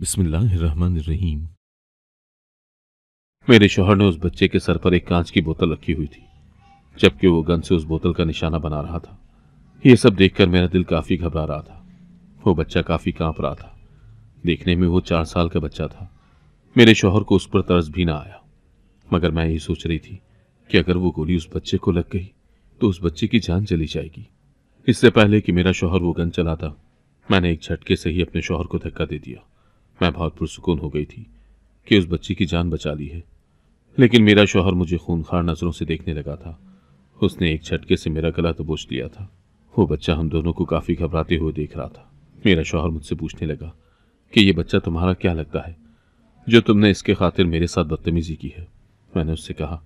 बिस्मिल्लाहिर्रहमानिर्रहीम मेरे शोहर ने उस बच्चे के सर पर एक कांच की बोतल रखी हुई थी जबकि वो गन से उस बोतल का निशाना बना रहा था ये सब देखकर मेरा दिल काफ़ी घबरा रहा था वो बच्चा काफ़ी कांप रहा था देखने में वो चार साल का बच्चा था मेरे शोहर को उस पर तर्ज भी ना आया मगर मैं यही सोच रही थी कि अगर वो गोली उस बच्चे को लग गई तो उस बच्चे की जान चली जाएगी इससे पहले कि मेरा शोहर वो गन चलाता मैंने एक झटके से ही अपने शोहर को धक्का दे दिया मैं बहुत पुरसुकून हो गई थी कि उस बच्ची की जान बचा ली है लेकिन मेरा शोहर मुझे खूनखार नज़रों से देखने लगा था उसने एक झटके से मेरा गला दबोच तो लिया था वो बच्चा हम दोनों को काफ़ी घबराते हुए देख रहा था मेरा शोहर मुझसे पूछने लगा कि ये बच्चा तुम्हारा क्या लगता है जो तुमने इसके खातिर मेरे साथ बदतमीज़ी की है मैंने उससे कहा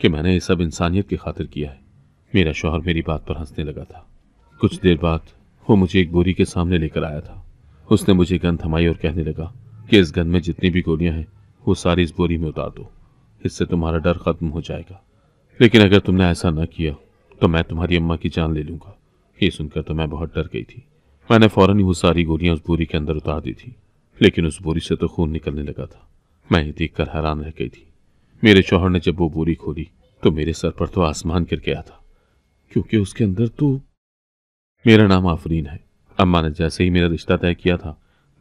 कि मैंने ये सब इंसानियत की खातिर किया है मेरा शोहर मेरी बात पर हंसने लगा था कुछ देर बाद वो मुझे एक बोरी के सामने लेकर आया था उसने मुझे गन थमाई और कहने लगा कि इस गन में जितनी भी गोलियां हैं वो सारी इस बोरी में उतार दो इससे तुम्हारा डर खत्म हो जाएगा लेकिन अगर तुमने ऐसा न किया तो मैं तुम्हारी अम्मा की जान ले लूंगा ये सुनकर तो मैं बहुत डर गई थी मैंने फ़ौरन ही वो सारी गोलियां उस बोरी के अंदर उतार दी थी लेकिन उस बोरी से तो खून निकलने लगा था मैं ये देख कर हैरान रह गई थी मेरे शोहर ने जब वो बोरी खोली तो मेरे सर पर तो आसमान गिर गया था क्योंकि उसके अंदर तो मेरा नाम आफरीन है अम्मा ने जैसे ही मेरा रिश्ता तय किया था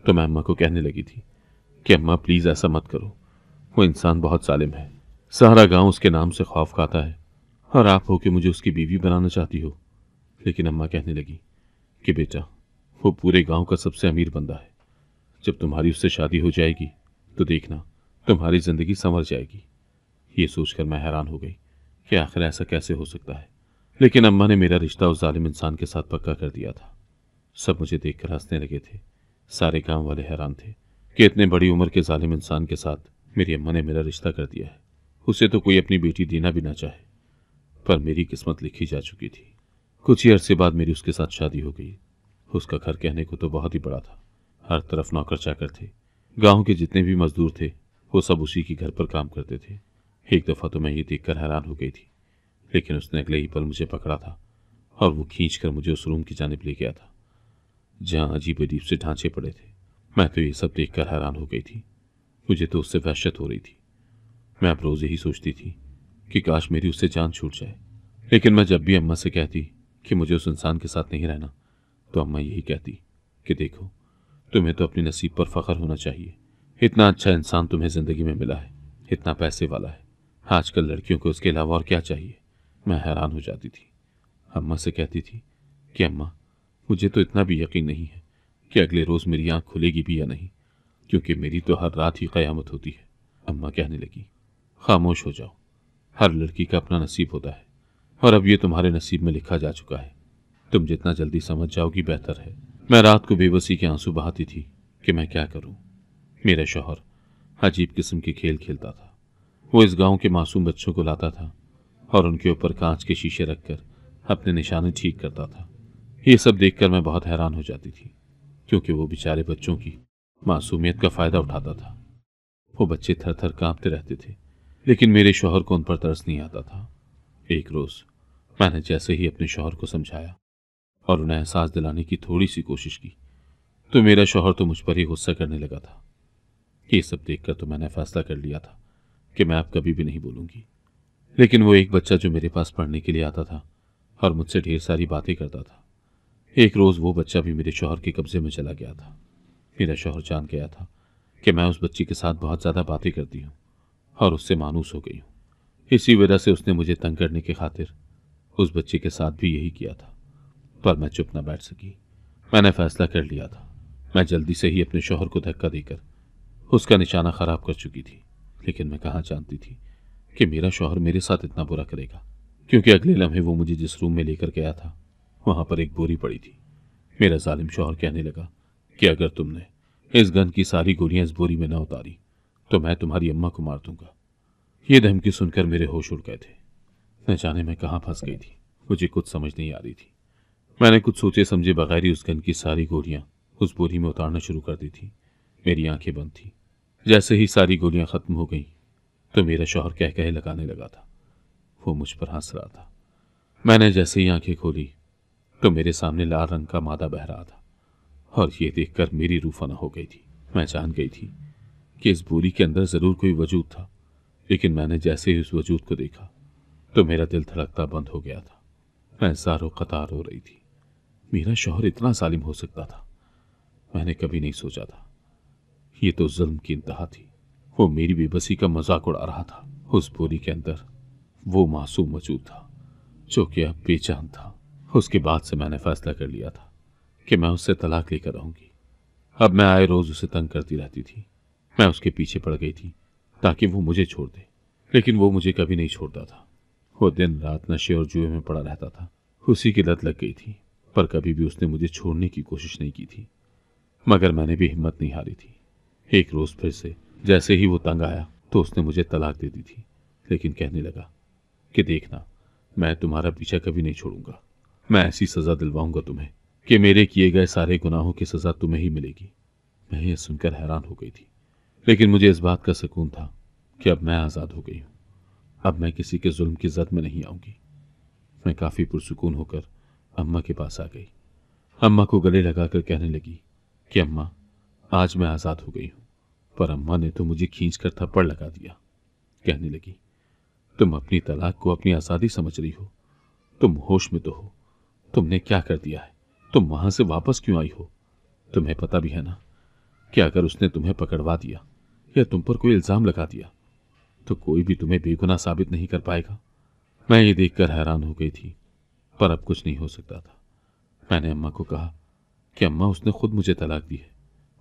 तो मैं अम्मा को कहने लगी थी कि अम्मा प्लीज़ ऐसा मत करो वो इंसान बहुत सालिम है सारा गांव उसके नाम से खौफ खाता है और आप हो कि मुझे उसकी बीवी बनाना चाहती हो लेकिन अम्मा कहने लगी कि बेटा वो पूरे गांव का सबसे अमीर बंदा है जब तुम्हारी उससे शादी हो जाएगी तो देखना तुम्हारी ज़िंदगी संवर जाएगी ये सोचकर मैं हैरान हो गई कि आखिर ऐसा कैसे हो सकता है लेकिन अम्मा ने मेरा रिश्ता उस जालिम इंसान के साथ पक्का कर दिया था सब मुझे देखकर हंसने लगे थे सारे गांव वाले हैरान थे कि इतने बड़ी उम्र के जालिम इंसान के साथ मेरी अम्मा ने मेरा रिश्ता कर दिया है उसे तो कोई अपनी बेटी देना भी ना चाहे पर मेरी किस्मत लिखी जा चुकी थी कुछ ही अरसे बाद मेरी उसके साथ शादी हो गई उसका घर कहने को तो बहुत ही बड़ा था हर तरफ नौकर चाकर थे गांव के जितने भी मजदूर थे वो सब उसी के घर पर काम करते थे एक दफ़ा तो मैं ये देख हैरान हो गई थी लेकिन उसने अगले ही पल मुझे पकड़ा था और वो खींच कर मुझे उस रूम की जानब ले गया था जहाँ अजीब अजीब से ढांचे पड़े थे मैं तो ये सब देखकर हैरान हो गई थी मुझे तो उससे वहशत हो रही थी मैं अब रोज़ यही सोचती थी कि काश मेरी उससे जान छूट जाए लेकिन मैं जब भी अम्मा से कहती कि मुझे उस इंसान के साथ नहीं रहना तो अम्मा यही कहती कि देखो तुम्हें तो अपनी नसीब पर फ़ख्र होना चाहिए इतना अच्छा इंसान तुम्हें ज़िंदगी में मिला है इतना पैसे वाला है आजकल लड़कियों को उसके अलावा और क्या चाहिए मैं हैरान हो जाती थी अम्मा से कहती थी कि अम्मा मुझे तो इतना भी यकीन नहीं है कि अगले रोज़ मेरी आँख खुलेगी भी या नहीं क्योंकि मेरी तो हर रात ही क़यामत होती है अम्मा कहने लगी खामोश हो जाओ हर लड़की का अपना नसीब होता है और अब यह तुम्हारे नसीब में लिखा जा चुका है तुम जितना जल्दी समझ जाओगी बेहतर है मैं रात को बेबसी के आंसू बहाती थी कि मैं क्या करूं। मेरा शोहर अजीब किस्म के खेल खेलता था वो इस गांव के मासूम बच्चों को लाता था और उनके ऊपर कांच के शीशे रखकर अपने निशाने ठीक करता था ये सब देखकर मैं बहुत हैरान हो जाती थी क्योंकि वो बेचारे बच्चों की मासूमियत का फ़ायदा उठाता था वो बच्चे थर थर कांपते रहते थे लेकिन मेरे शोहर को उन पर तरस नहीं आता था एक रोज़ मैंने जैसे ही अपने शोहर को समझाया और उन्हें एहसास दिलाने की थोड़ी सी कोशिश की तो मेरा शोहर तो मुझ पर ही गुस्सा करने लगा था ये सब देखकर तो मैंने फैसला कर लिया था कि मैं अब कभी भी नहीं बोलूँगी लेकिन वो एक बच्चा जो मेरे पास पढ़ने के लिए आता था और मुझसे ढेर सारी बातें करता था एक रोज़ वो बच्चा भी मेरे शोहर के कब्ज़े में चला गया था मेरा शोहर जान गया था कि मैं उस बच्ची के साथ बहुत ज़्यादा बातें करती हूँ और उससे मानूस हो गई हूँ इसी वजह से उसने मुझे तंग करने की खातिर उस बच्चे के साथ भी यही किया था पर मैं चुप ना बैठ सकी मैंने फैसला कर लिया था मैं जल्दी से ही अपने शोहर को धक्का देकर उसका निशाना ख़राब कर चुकी थी लेकिन मैं कहाँ जानती थी कि मेरा शोहर मेरे साथ इतना बुरा करेगा क्योंकि अगले लम्हे वो मुझे जिस रूम में लेकर गया था वहां पर एक बोरी पड़ी थी मेरा जालिम शोहर कहने लगा कि अगर तुमने इस गन की सारी गोलियां इस बोरी में न उतारी तो मैं तुम्हारी अम्मा को मार दूंगा ये धमकी सुनकर मेरे होश उड़ गए थे न जाने मैं कहाँ फंस गई थी मुझे कुछ समझ नहीं आ रही थी मैंने कुछ सोचे समझे बगैर ही उस गन की सारी गोलियां उस बोरी में उतारना शुरू कर दी थी मेरी आंखें बंद थी जैसे ही सारी गोलियां खत्म हो गईं तो मेरा शोहर कह कहे लगाने लगा था वो मुझ पर हंस रहा था मैंने जैसे ही आंखें खोली तो मेरे सामने लाल रंग का मादा बह रहा था और ये देखकर मेरी रूफाना हो गई थी मैं जान गई थी कि इस बोरी के अंदर ज़रूर कोई वजूद था लेकिन मैंने जैसे ही उस वजूद को देखा तो मेरा दिल धड़कता बंद हो गया था मैं सारो कतार हो रही थी मेरा शोहर इतना सालिम हो सकता था मैंने कभी नहीं सोचा था ये तो जुल्म की इंतहा थी वो मेरी बेबसी का मजाक उड़ा रहा था उस बोरी के अंदर वो मासूम मौजूद था जो कि अब बेचान था उसके बाद से मैंने फैसला कर लिया था कि मैं उससे तलाक लेकर रहूंगी अब मैं आए रोज उसे तंग करती रहती थी मैं उसके पीछे पड़ गई थी ताकि वो मुझे छोड़ दे लेकिन वो मुझे कभी नहीं छोड़ता था वो दिन रात नशे और जुए में पड़ा रहता था उसी की लत लग गई थी पर कभी भी उसने मुझे छोड़ने की कोशिश नहीं की थी मगर मैंने भी हिम्मत नहीं हारी थी एक रोज फिर से जैसे ही वो तंग आया तो उसने मुझे तलाक दे दी थी लेकिन कहने लगा कि देखना मैं तुम्हारा पीछा कभी नहीं छोड़ूंगा मैं ऐसी सजा दिलवाऊंगा तुम्हें कि मेरे किए गए सारे गुनाहों की सजा तुम्हें ही मिलेगी मैं यह सुनकर हैरान हो गई थी लेकिन मुझे इस बात का सुकून था कि अब मैं आज़ाद हो गई हूँ अब मैं किसी के जुल्म की जद में नहीं आऊंगी मैं काफ़ी पुरसकून होकर अम्मा के पास आ गई अम्मा को गले लगाकर कहने लगी कि अम्मा आज मैं आज़ाद हो गई हूं पर अम्मा ने तो मुझे खींच कर थप्पड़ लगा दिया कहने लगी तुम अपनी तलाक को अपनी आज़ादी समझ रही हो तुम होश में तो हो तुमने क्या कर दिया है तुम वहां से वापस क्यों आई हो तुम्हें पता भी है ना कि अगर उसने तुम्हें पकड़वा दिया या तुम पर कोई इल्जाम लगा दिया तो कोई भी तुम्हें बेगुनाह साबित नहीं कर पाएगा मैं ये देखकर हैरान हो गई थी पर अब कुछ नहीं हो सकता था मैंने अम्मा को कहा कि अम्मा उसने खुद मुझे तलाक दी है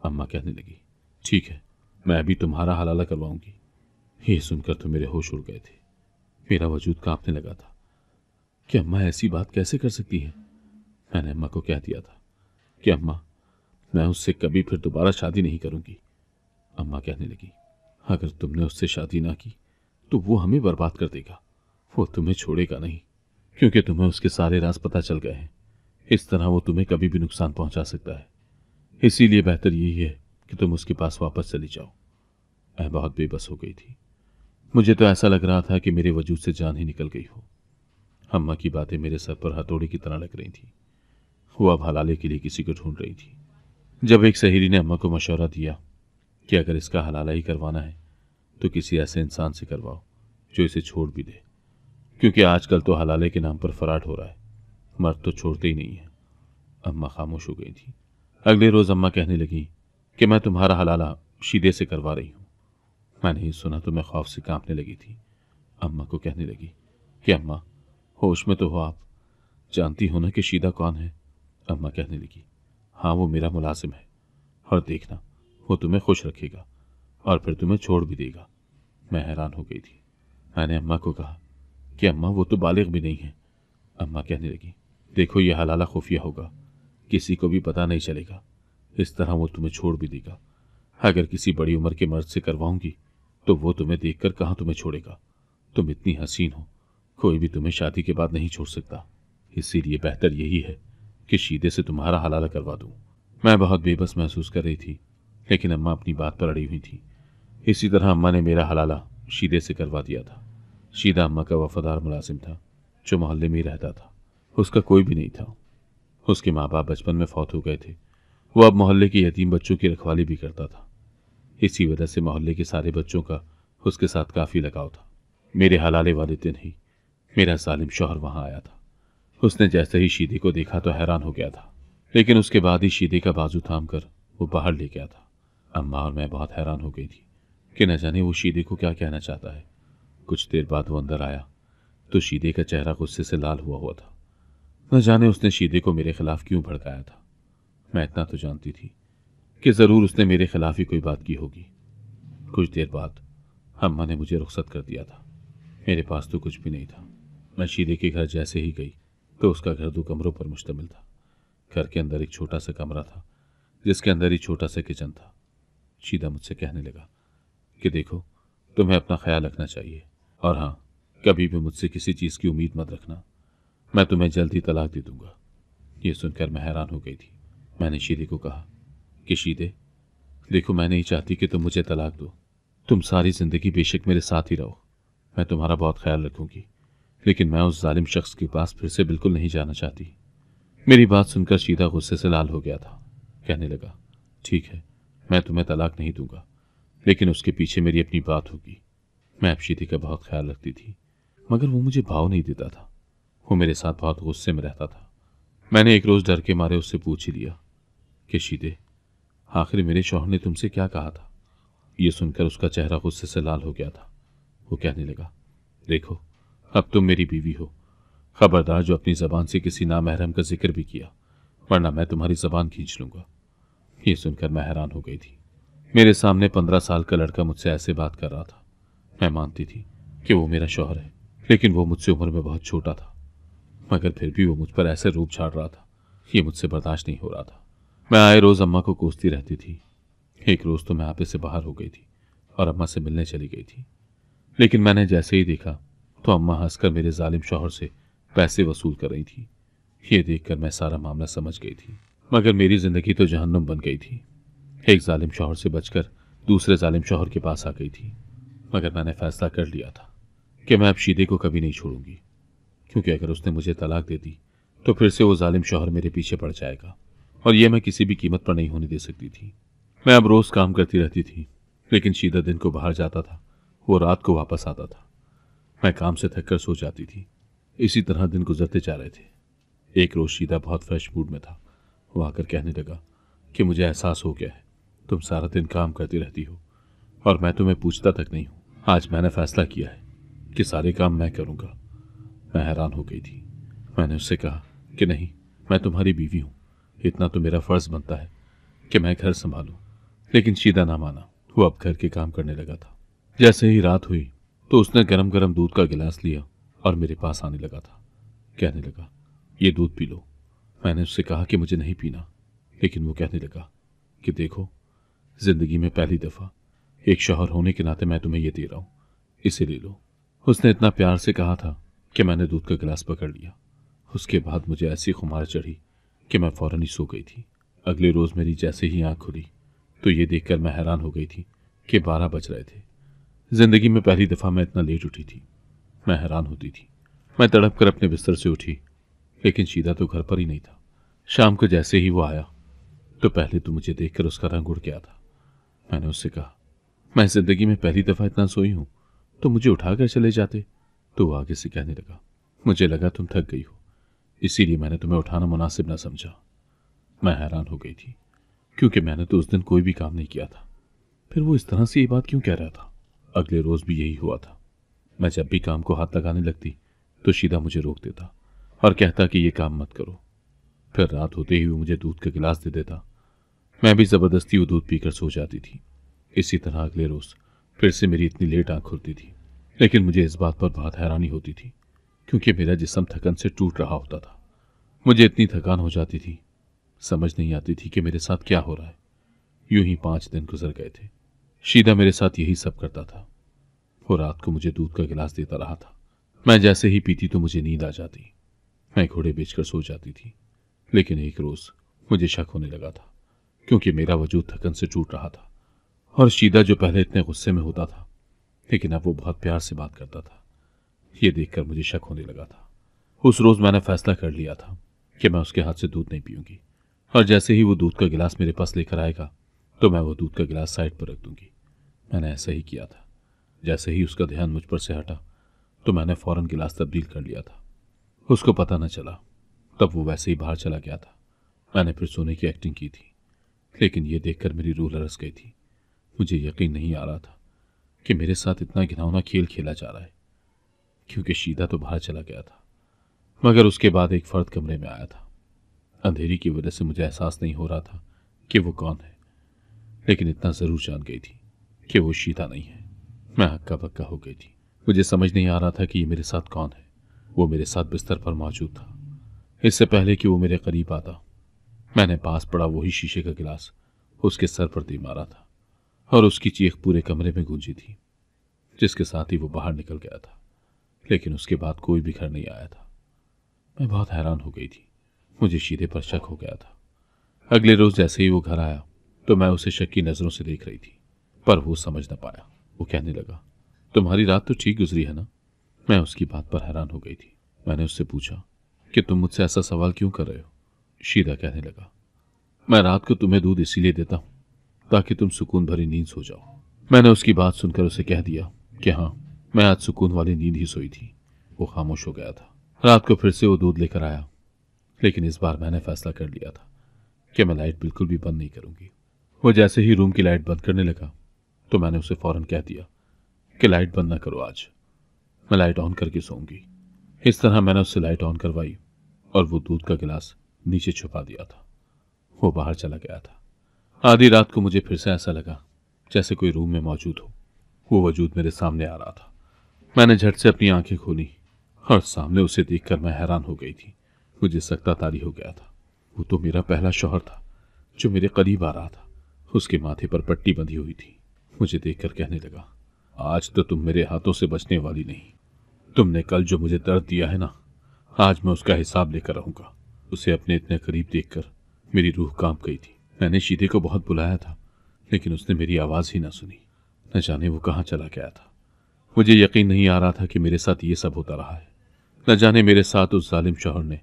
अम्मा कहने लगी ठीक है मैं अभी तुम्हारा हलाला करवाऊंगी ये सुनकर तो मेरे होश उड़ गए थे मेरा वजूद कांपने लगा था कि अम्मा ऐसी बात कैसे कर सकती है मैंने अम्मा को कह दिया था कि अम्मा मैं उससे कभी फिर दोबारा शादी नहीं करूंगी अम्मा कहने लगी अगर तुमने उससे शादी ना की तो वो हमें बर्बाद कर देगा वो तुम्हें छोड़ेगा नहीं क्योंकि तुम्हें उसके सारे राज पता चल गए हैं इस तरह वो तुम्हें कभी भी नुकसान पहुंचा सकता है इसीलिए बेहतर यही है कि तुम उसके पास वापस चली जाओ मैं बहुत बेबस हो गई थी मुझे तो ऐसा लग रहा था कि मेरे वजूद से जान ही निकल गई हो अम्मा की बातें मेरे सर पर हथौड़ी की तरह लग रही थी वो अब हलाले के लिए किसी को ढूंढ रही थी जब एक सहेली ने अम्मा को मशवरा दिया कि अगर इसका हलाला ही करवाना है तो किसी ऐसे इंसान से करवाओ जो इसे छोड़ भी दे क्योंकि आजकल तो हलाले के नाम पर फराट हो रहा है मर्द तो छोड़ते ही नहीं है अम्मा खामोश हो गई थी अगले रोज़ अम्मा कहने लगी कि मैं तुम्हारा हलाला शीदे से करवा रही हूं मैंने नहीं सुना तो मैं खौफ से कांपने लगी थी अम्मा को कहने लगी कि अम्मा होश में तो हो आप जानती हो ना कि शीदा कौन है अम्मा कहने लगी हाँ वो मेरा मुलाजिम है और देखना वो तुम्हें खुश रखेगा और फिर तुम्हें छोड़ भी देगा मैं हैरान हो गई थी मैंने अम्मा को कहा कि अम्मा वो तो बालिग भी नहीं है अम्मा कहने लगी देखो यह हलाला खुफिया होगा किसी को भी पता नहीं चलेगा इस तरह वो तुम्हें छोड़ भी देगा अगर किसी बड़ी उम्र के मर्द से करवाऊंगी तो वो तुम्हें देखकर कहाँ तुम्हें छोड़ेगा तुम इतनी हसीन हो कोई भी तुम्हें शादी के बाद नहीं छोड़ सकता इसीलिए बेहतर यही है कि शीदे से तुम्हारा हलाला करवा दूँ मैं बहुत बेबस महसूस कर रही थी लेकिन अम्मा अपनी बात पर अड़ी हुई थी इसी तरह अम्मा ने मेरा हलाला शीदे से करवा दिया था शीदा अम्मा का वफादार मुलाजिम था जो मोहल्ले में रहता था उसका कोई भी नहीं था उसके माँ बाप बचपन में फौत हो गए थे वो अब मोहल्ले के यतीम बच्चों की रखवाली भी करता था इसी वजह से मोहल्ले के सारे बच्चों का उसके साथ काफ़ी लगाव था मेरे हलाले वाले दिन ही मेरा जालिम शोहर वहां आया था उसने जैसे ही शीदी को देखा तो हैरान हो गया था लेकिन उसके बाद ही शीदी का बाजू थाम कर वो बाहर ले गया था अम्मा और मैं बहुत हैरान हो गई थी कि न जाने वो शीदे को क्या कहना चाहता है कुछ देर बाद वो अंदर आया तो शीदे का चेहरा गुस्से से लाल हुआ हुआ था न जाने उसने शीदे को मेरे खिलाफ क्यों भड़काया था मैं इतना तो जानती थी कि ज़रूर उसने मेरे खिलाफ ही कोई बात की होगी कुछ देर बाद अम्मा ने मुझे रुख्सत कर दिया था मेरे पास तो कुछ भी नहीं था मैं शीदे के घर जैसे ही गई तो उसका घर दो कमरों पर मुश्तमिल था घर के अंदर एक छोटा सा कमरा था जिसके अंदर ही छोटा सा किचन था शीदा मुझसे कहने लगा कि देखो तुम्हें अपना ख्याल रखना चाहिए और हाँ कभी भी मुझसे किसी चीज़ की उम्मीद मत रखना मैं तुम्हें जल्द ही तलाक दे दूंगा ये सुनकर मैं हैरान हो गई थी मैंने शीदे को कहा कि शीदे देखो मैं नहीं चाहती कि तुम मुझे तलाक दो तुम सारी ज़िंदगी बेशक मेरे साथ ही रहो मैं तुम्हारा बहुत ख्याल रखूंगी लेकिन मैं उस जालिम शख्स के पास फिर से बिल्कुल नहीं जाना चाहती मेरी बात सुनकर शीदा गुस्से से लाल हो गया था कहने लगा ठीक है मैं तुम्हें तलाक नहीं दूंगा लेकिन उसके पीछे मेरी अपनी बात होगी मैं अपशीति का बहुत ख्याल रखती थी मगर वो मुझे भाव नहीं देता था वो मेरे साथ बहुत गुस्से में रहता था मैंने एक रोज़ डर के मारे उससे पूछ ही लिया कि शीदे आखिर मेरे शौहर ने तुमसे क्या कहा था यह सुनकर उसका चेहरा गुस्से से लाल हो गया था वो कहने लगा देखो अब तुम मेरी बीवी हो खबरदार जो अपनी जबान से किसी नामहरम का जिक्र भी किया वरना मैं तुम्हारी जबान खींच लूंगा ये सुनकर मैं हैरान हो गई थी मेरे सामने पंद्रह साल का लड़का मुझसे ऐसे बात कर रहा था मैं मानती थी कि वो मेरा शौहर है लेकिन वो मुझसे उम्र में बहुत छोटा था मगर फिर भी वो मुझ पर ऐसे रूप छाड़ रहा था ये मुझसे बर्दाश्त नहीं हो रहा था मैं आए रोज़ अम्मा को कोसती रहती थी एक रोज़ तो मैं आपे से बाहर हो गई थी और अम्मा से मिलने चली गई थी लेकिन मैंने जैसे ही देखा तो अम्मा हंसकर मेरे जालिम शोहर से पैसे वसूल कर रही थी ये देखकर मैं सारा मामला समझ गई थी मगर मेरी ज़िंदगी तो जहन्नुम बन गई थी एक जालिम शोहर से बचकर दूसरे जालिम शोहर के पास आ गई थी मगर मैंने फैसला कर लिया था कि मैं अब शीदे को कभी नहीं छोड़ूंगी क्योंकि अगर उसने मुझे तलाक दे दी तो फिर से वो जालिम शोहर मेरे पीछे पड़ जाएगा और यह मैं किसी भी कीमत पर नहीं होने दे सकती थी मैं अब रोज़ काम करती रहती थी लेकिन शीदा दिन को बाहर जाता था वो रात को वापस आता था मैं काम से थक कर सो जाती थी इसी तरह दिन गुजरते जा रहे थे एक रोज शीदा बहुत फ्रेश मूड में था वो आकर कहने लगा कि मुझे एहसास हो गया है तुम सारा दिन काम करती रहती हो और मैं तुम्हें पूछता तक नहीं हूँ आज मैंने फैसला किया है कि सारे काम मैं करूँगा मैं हैरान हो गई थी मैंने उससे कहा कि नहीं मैं तुम्हारी बीवी हूँ इतना तो मेरा फ़र्ज़ बनता है कि मैं घर संभालूँ लेकिन शीदा ना माना वो अब घर के काम करने लगा था जैसे ही रात हुई तो उसने गरम गरम दूध का गिलास लिया और मेरे पास आने लगा था कहने लगा ये दूध पी लो मैंने उससे कहा कि मुझे नहीं पीना लेकिन वो कहने लगा कि देखो जिंदगी में पहली दफ़ा एक शोहर होने के नाते मैं तुम्हें यह दे रहा हूँ इसे ले लो उसने इतना प्यार से कहा था कि मैंने दूध का गिलास पकड़ लिया उसके बाद मुझे ऐसी खुमार चढ़ी कि मैं फ़ौरन ही सो गई थी अगले रोज़ मेरी जैसे ही आँख खुली तो ये देखकर मैं हैरान हो गई थी कि बारह बज रहे थे जिंदगी में पहली दफ़ा मैं इतना लेट उठी थी मैं हैरान होती थी मैं तड़प कर अपने बिस्तर से उठी लेकिन शीदा तो घर पर ही नहीं था शाम को जैसे ही वो आया तो पहले तो मुझे देखकर उसका रंग उड़ गया था मैंने उससे कहा मैं ज़िंदगी में पहली दफ़ा इतना सोई हूं तो मुझे उठाकर चले जाते तो वो आगे से कहने लगा मुझे लगा तुम थक गई हो इसीलिए मैंने तुम्हें उठाना मुनासिब ना समझा मैं हैरान हो गई थी क्योंकि मैंने तो उस दिन कोई भी काम नहीं किया था फिर वो इस तरह से ये बात क्यों कह रहा था अगले रोज भी यही हुआ था मैं जब भी काम को हाथ लगाने लगती तो शीदा मुझे रोक देता और कहता कि ये काम मत करो फिर रात होते ही वो मुझे दूध का गिलास दे देता मैं भी ज़बरदस्ती वो दूध पीकर सो जाती थी इसी तरह अगले रोज़ फिर से मेरी इतनी लेट आँख खुलती थी लेकिन मुझे इस बात पर बहुत हैरानी होती थी क्योंकि मेरा जिसम थकन से टूट रहा होता था मुझे इतनी थकान हो जाती थी समझ नहीं आती थी कि मेरे साथ क्या हो रहा है यूं ही पांच दिन गुजर गए थे शीदा मेरे साथ यही सब करता था वो रात को मुझे दूध का गिलास देता रहा था मैं जैसे ही पीती तो मुझे नींद आ जाती मैं घोड़े बेचकर सो जाती थी लेकिन एक रोज़ मुझे शक होने लगा था क्योंकि मेरा वजूद थकन से टूट रहा था और शीदा जो पहले इतने गुस्से में होता था लेकिन अब वो बहुत प्यार से बात करता था यह देखकर मुझे शक होने लगा था उस रोज़ मैंने फैसला कर लिया था कि मैं उसके हाथ से दूध नहीं पीऊंगी और जैसे ही वो दूध का गिलास मेरे पास लेकर आएगा तो मैं वो दूध का गिलास साइड पर रख दूंगी मैंने ऐसा ही किया था जैसे ही उसका ध्यान मुझ पर से हटा तो मैंने फ़ौरन गिलास तब्दील कर लिया था उसको पता न चला तब वो वैसे ही बाहर चला गया था मैंने फिर सोने की एक्टिंग की थी लेकिन ये देखकर मेरी रूह लरस गई थी मुझे यकीन नहीं आ रहा था कि मेरे साथ इतना घिनौना खेल खेला जा रहा है क्योंकि शीदा तो बाहर चला गया था मगर उसके बाद एक फ़र्द कमरे में आया था अंधेरी की वजह से मुझे एहसास नहीं हो रहा था कि वो कौन है लेकिन इतना ज़रूर जान गई थी कि वो शीता नहीं है मैं हक्का बक्का हो गई थी मुझे समझ नहीं आ रहा था कि ये मेरे साथ कौन है वो मेरे साथ बिस्तर पर मौजूद था इससे पहले कि वो मेरे करीब आता मैंने पास पड़ा वही शीशे का गिलास उसके सर पर दी मारा था और उसकी चीख पूरे कमरे में गूंजी थी जिसके साथ ही वो बाहर निकल गया था लेकिन उसके बाद कोई भी घर नहीं आया था मैं बहुत हैरान हो गई थी मुझे शीधे पर शक हो गया था अगले रोज जैसे ही वो घर आया तो मैं उसे शक की नज़रों से देख रही थी पर वो समझ ना पाया वो कहने लगा तुम्हारी रात तो ठीक गुजरी है ना मैं उसकी बात पर हैरान हो गई थी मैंने उससे पूछा कि तुम मुझसे ऐसा सवाल क्यों कर रहे हो शीदा कहने लगा मैं रात को तुम्हें दूध इसीलिए देता हूं ताकि तुम सुकून भरी नींद सो जाओ मैंने उसकी बात सुनकर उसे कह दिया कि हाँ मैं आज सुकून वाली नींद ही सोई थी वो खामोश हो गया था रात को फिर से वो दूध लेकर आया लेकिन इस बार मैंने फैसला कर लिया था कि मैं लाइट बिल्कुल भी बंद नहीं करूँगी वो जैसे ही रूम की लाइट बंद करने लगा तो मैंने उसे फ़ौरन कह दिया कि लाइट बंद ना करो आज मैं लाइट ऑन करके सोऊंगी इस तरह मैंने उससे लाइट ऑन करवाई और वो दूध का गिलास नीचे छुपा दिया था वो बाहर चला गया था आधी रात को मुझे फिर से ऐसा लगा जैसे कोई रूम में मौजूद हो वो वजूद मेरे सामने आ रहा था मैंने झट से अपनी आंखें खोली और सामने उसे देखकर मैं हैरान हो गई थी मुझे सख्ता तारी हो गया था वो तो मेरा पहला शोहर था जो मेरे करीब आ रहा था उसके माथे पर पट्टी बंधी हुई थी मुझे देखकर कहने लगा आज तो तुम मेरे हाथों से बचने वाली नहीं तुमने कल जो मुझे दर्द दिया है ना आज मैं उसका हिसाब लेकर रहूंगा उसे अपने इतने करीब देखकर मेरी रूह कांप गई थी मैंने शीदे को बहुत बुलाया था लेकिन उसने मेरी आवाज़ ही ना सुनी न जाने वो कहाँ चला गया था मुझे यकीन नहीं आ रहा था कि मेरे साथ ये सब होता रहा है न जाने मेरे साथ उस जालिम शोहर ने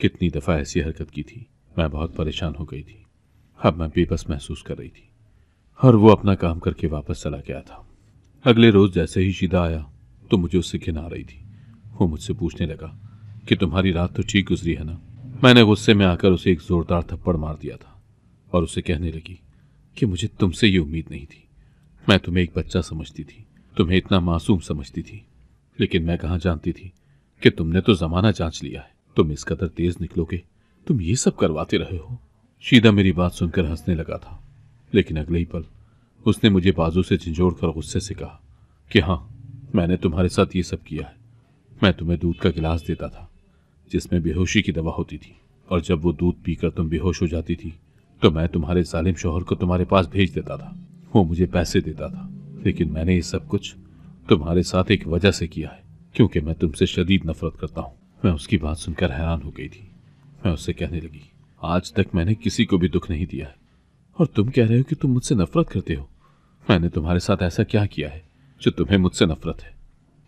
कितनी दफ़ा ऐसी हरकत की थी मैं बहुत परेशान हो गई थी अब मैं बेबस महसूस कर रही थी और वो अपना काम करके वापस चला गया था अगले रोज जैसे ही शीदा आया तो मुझे उससे घिन आ रही थी वो मुझसे पूछने लगा कि तुम्हारी रात तो ठीक गुजरी है ना मैंने गुस्से में आकर उसे एक जोरदार थप्पड़ मार दिया था और उसे कहने लगी कि मुझे तुमसे ये उम्मीद नहीं थी मैं तुम्हें एक बच्चा समझती थी तुम्हें इतना मासूम समझती थी लेकिन मैं कहाँ जानती थी कि तुमने तो जमाना जांच लिया है तुम इस कदर तेज निकलोगे तुम ये सब करवाते रहे हो शीदा मेरी बात सुनकर हंसने लगा था लेकिन अगले ही पल उसने मुझे बाजू से झिझोड़ कर गुस्से से कहा कि हाँ मैंने तुम्हारे साथ ये सब किया है मैं तुम्हें दूध का गिलास देता था जिसमें बेहोशी की दवा होती थी और जब वो दूध पीकर तुम बेहोश हो जाती थी तो मैं तुम्हारे जालिम शोहर को तुम्हारे पास भेज देता था वो मुझे पैसे देता था लेकिन मैंने ये सब कुछ तुम्हारे साथ एक वजह से किया है क्योंकि मैं तुमसे शदीद नफरत करता हूँ मैं उसकी बात सुनकर हैरान हो गई थी मैं उससे कहने लगी आज तक मैंने किसी को भी दुख नहीं दिया है और तुम कह रहे हो कि तुम मुझसे नफरत करते हो मैंने तुम्हारे साथ ऐसा क्या किया है जो तुम्हें मुझसे नफरत है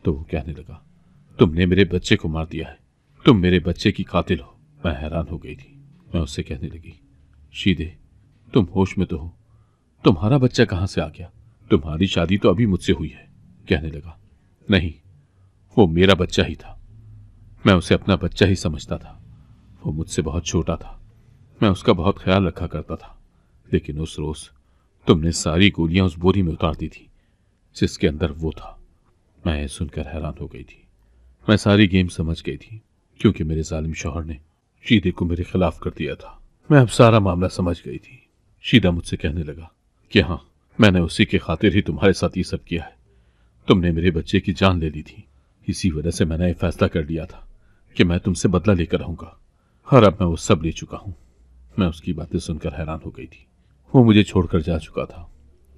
तो वो कहने लगा तुमने मेरे बच्चे को मार दिया है तुम मेरे बच्चे की कातिल हो मैं हैरान हो गई थी मैं उससे कहने लगी शीदे तुम होश में तो हो तुम्हारा बच्चा कहाँ से आ गया तुम्हारी शादी तो अभी मुझसे हुई है कहने लगा नहीं वो मेरा बच्चा ही था मैं उसे अपना बच्चा ही समझता था वो मुझसे बहुत छोटा था मैं उसका बहुत ख्याल रखा करता था लेकिन उस रोज तुमने सारी गोलियां उस बोरी में उतार दी थी जिसके अंदर वो था मैं सुनकर हैरान हो गई थी मैं सारी गेम समझ गई थी क्योंकि मेरे जालिम शोहर ने शीदे को मेरे खिलाफ कर दिया था मैं अब सारा मामला समझ गई थी शीदा मुझसे कहने लगा कि हाँ मैंने उसी के खातिर ही तुम्हारे साथ ये सब किया है तुमने मेरे बच्चे की जान ले ली थी इसी वजह से मैंने ये फैसला कर लिया था कि मैं तुमसे बदला लेकर रहूंगा और अब मैं वो सब ले चुका हूँ मैं उसकी बातें सुनकर हैरान हो गई थी वो मुझे छोड़कर जा चुका था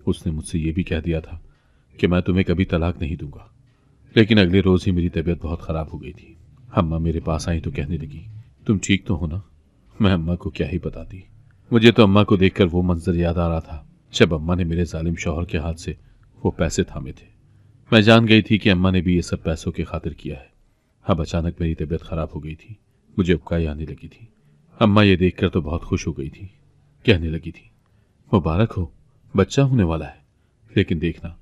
उसने मुझसे ये भी कह दिया था कि मैं तुम्हें कभी तलाक नहीं दूंगा लेकिन अगले रोज़ ही मेरी तबीयत बहुत ख़राब हो गई थी अम्मा मेरे पास आई तो कहने लगी तुम ठीक तो हो ना मैं अम्मा को क्या ही बताती मुझे तो अम्मा को देखकर वो मंजर याद आ रहा था जब अम्मा ने मेरे जालिम शोहर के हाथ से वो पैसे थामे थे मैं जान गई थी कि अम्मा ने भी ये सब पैसों की खातिर किया है अब अचानक मेरी तबीयत ख़राब हो गई थी मुझे उपकाई आने लगी थी अम्मा ये देखकर तो बहुत खुश हो गई थी कहने लगी थी मुबारक हो बच्चा होने वाला है लेकिन देखना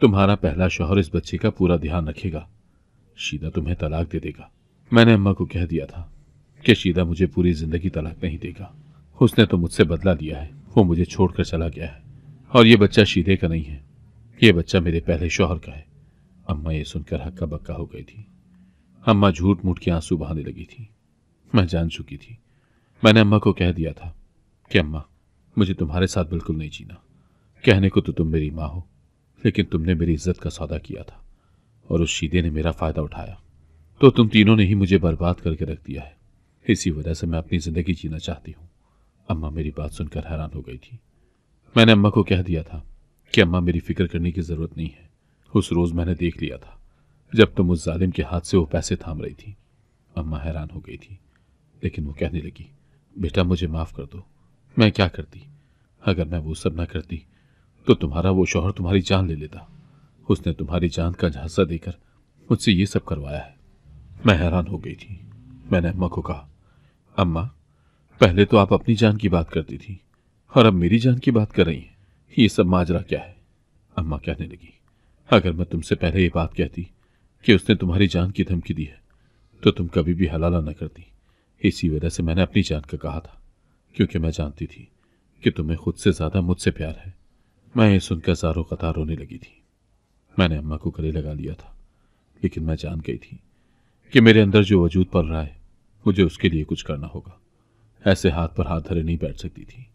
तुम्हारा पहला शोहर इस बच्चे का पूरा ध्यान रखेगा शीदा तुम्हें तलाक दे देगा मैंने अम्मा को कह दिया था कि शीदा मुझे पूरी जिंदगी तलाक नहीं देगा उसने तो मुझसे बदला लिया है वो मुझे छोड़कर चला गया है और ये बच्चा शीदे का नहीं है ये बच्चा मेरे पहले शोहर का है अम्मा ये सुनकर हक्का बक्का हो गई थी अम्मा झूठ मूठ के आंसू बहाने लगी थी मैं जान चुकी थी मैंने अम्मा को कह दिया था कि अम्मा मुझे तुम्हारे साथ बिल्कुल नहीं जीना कहने को तो तुम मेरी माँ हो लेकिन तुमने मेरी इज्जत का सौदा किया था और उस शीदे ने मेरा फ़ायदा उठाया तो तुम तीनों ने ही मुझे बर्बाद करके रख दिया है इसी वजह से मैं अपनी ज़िंदगी जीना चाहती हूँ अम्मा मेरी बात सुनकर हैरान हो गई थी मैंने अम्मा को कह दिया था कि अम्मा मेरी फ़िक्र करने की ज़रूरत नहीं है उस रोज़ मैंने देख लिया था जब तुम उस जालिम के हाथ से वो पैसे थाम रही थी अम्मा हैरान हो गई थी लेकिन वो कहने लगी बेटा मुझे माफ़ कर दो मैं क्या करती अगर मैं वो सब ना करती तो तुम्हारा वो शोहर तुम्हारी जान ले लेता उसने तुम्हारी जान का झांसा देकर मुझसे ये सब करवाया है मैं हैरान हो गई थी मैंने अम्मा को कहा अम्मा पहले तो आप अपनी जान की बात करती थी और अब मेरी जान की बात कर रही हैं ये सब माजरा क्या है अम्मा कहने लगी अगर मैं तुमसे पहले ये बात कहती कि उसने तुम्हारी जान की धमकी दी है तो तुम कभी भी हलाला न करती इसी वजह से मैंने अपनी जान का कहा था क्योंकि मैं जानती थी कि तुम्हें खुद से ज्यादा मुझसे प्यार है मैं ये सुनकर जारो कतार रोने लगी थी मैंने अम्मा को गले लगा लिया था लेकिन मैं जान गई थी कि मेरे अंदर जो वजूद पड़ रहा है मुझे उसके लिए कुछ करना होगा ऐसे हाथ पर हाथ धरे नहीं बैठ सकती थी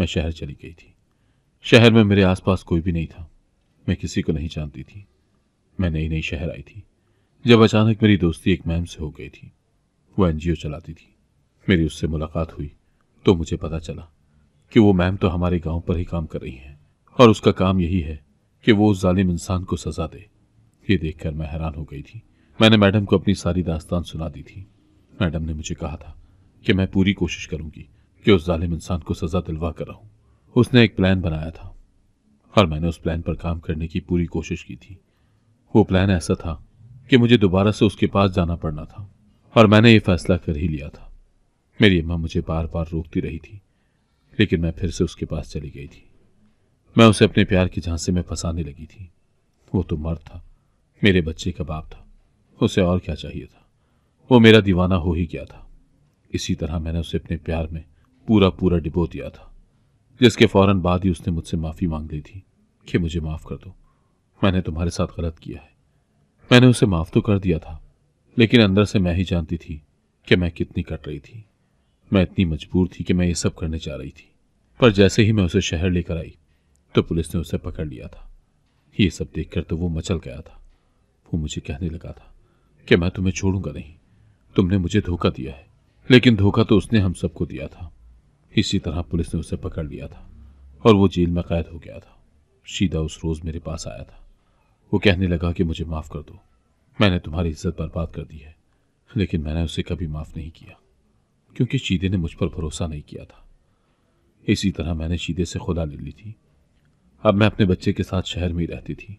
मैं शहर चली गई थी शहर में मेरे आसपास कोई भी नहीं था मैं किसी को नहीं जानती थी मैं नई नई शहर आई थी जब अचानक मेरी दोस्ती एक मैम से हो गई थी वो एनजीओ चलाती थी मेरी उससे मुलाकात हुई तो मुझे पता चला कि वो मैम तो हमारे गांव पर ही काम कर रही हैं और उसका काम यही है कि वो उस जालिम इंसान को सजा दे ये देखकर मैं हैरान हो गई थी मैंने मैडम को अपनी सारी दास्तान सुना दी थी मैडम ने मुझे कहा था कि मैं पूरी कोशिश करूंगी कि उस जालिम इंसान को सजा दिलवा कर रहूं उसने एक प्लान बनाया था और मैंने उस प्लान पर काम करने की पूरी कोशिश की थी वो प्लान ऐसा था कि मुझे दोबारा से उसके पास जाना पड़ना था और मैंने ये फैसला कर ही लिया था मेरी अम्मा मुझे बार बार रोकती रही थी लेकिन मैं फिर से उसके पास चली गई थी मैं उसे अपने प्यार की झांसे में फंसाने लगी थी वो तो मर्द था मेरे बच्चे का बाप था उसे और क्या चाहिए था वो मेरा दीवाना हो ही गया था इसी तरह मैंने उसे अपने प्यार में पूरा पूरा डिबो दिया था जिसके फौरन बाद ही उसने मुझसे माफ़ी मांग ली थी कि मुझे माफ़ कर दो मैंने तुम्हारे साथ गलत किया है मैंने उसे माफ़ तो कर दिया था लेकिन अंदर से मैं ही जानती थी कि मैं कितनी कट रही थी मैं इतनी मजबूर थी कि मैं ये सब करने जा रही थी पर जैसे ही मैं उसे शहर लेकर आई तो पुलिस ने उसे पकड़ लिया था ये सब देखकर तो वो मचल गया था वो मुझे कहने लगा था कि मैं तुम्हें छोड़ूंगा नहीं तुमने मुझे धोखा दिया है लेकिन धोखा तो उसने हम सबको दिया था इसी तरह पुलिस ने उसे पकड़ लिया था और वो जेल में कैद हो गया था शीदा उस रोज़ मेरे पास आया था वो कहने लगा कि मुझे माफ़ कर दो मैंने तुम्हारी इज्जत बर्बाद कर दी है लेकिन मैंने उसे कभी माफ़ नहीं किया क्योंकि शीदे ने मुझ पर भरोसा नहीं किया था इसी तरह मैंने शीदे से खुदा ले ली थी अब मैं अपने बच्चे के साथ शहर में ही रहती थी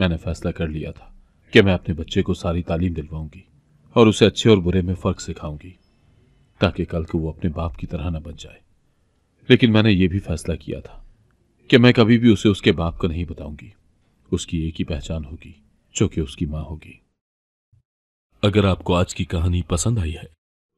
मैंने फैसला कर लिया था कि मैं अपने बच्चे को सारी तालीम दिलवाऊंगी और उसे अच्छे और बुरे में फ़र्क सिखाऊंगी ताकि कल को वो अपने बाप की तरह न बन जाए लेकिन मैंने ये भी फैसला किया था कि मैं कभी भी उसे उसके बाप को नहीं बताऊंगी उसकी एक ही पहचान होगी जो कि उसकी माँ होगी अगर आपको आज की कहानी पसंद आई है